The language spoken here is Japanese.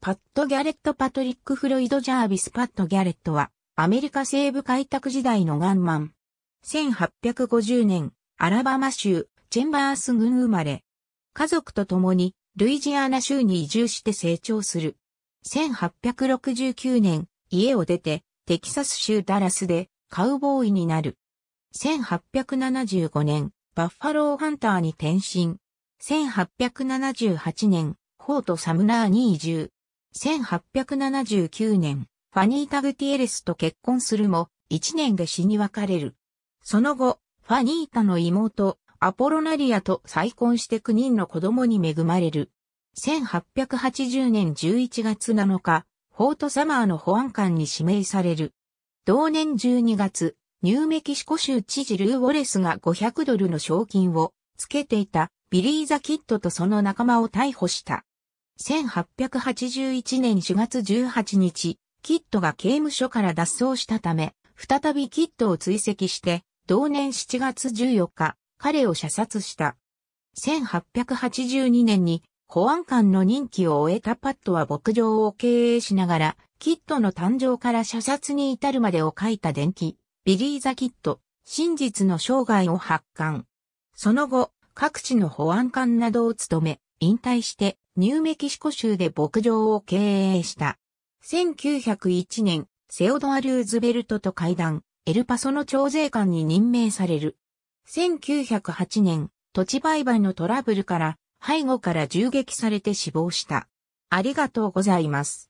パット・ギャレット・パトリック・フロイド・ジャービス・パット・ギャレットは、アメリカ西部開拓時代のガンマン。1850年、アラバマ州、チェンバース郡生まれ。家族と共に、ルイジアナ州に移住して成長する。1869年、家を出て、テキサス州ダラスで、カウボーイになる。1875年、バッファローハンターに転身。1878年、フォート・サムナーに移住。1879年、ファニータ・グティエレスと結婚するも、1年で死に別れる。その後、ファニータの妹、アポロナリアと再婚して9人の子供に恵まれる。1880年11月7日、フォートサマーの保安官に指名される。同年12月、ニューメキシコ州知事ルー・ウォレスが500ドルの賞金をつけていたビリー・ザ・キッドとその仲間を逮捕した。1881年4月18日、キッドが刑務所から脱走したため、再びキッドを追跡して、同年7月14日、彼を射殺した。1882年に保安官の任期を終えたパットは牧場を経営しながら、キッドの誕生から射殺に至るまでを書いた伝記、ビリー・ザ・キッド、真実の生涯を発刊。その後、各地の保安官などを務め、引退して、ニューメキシコ州で牧場を経営した。1901年、セオドア・ルーズベルトと会談、エルパソの徴税官に任命される。1908年、土地売買のトラブルから、背後から銃撃されて死亡した。ありがとうございます。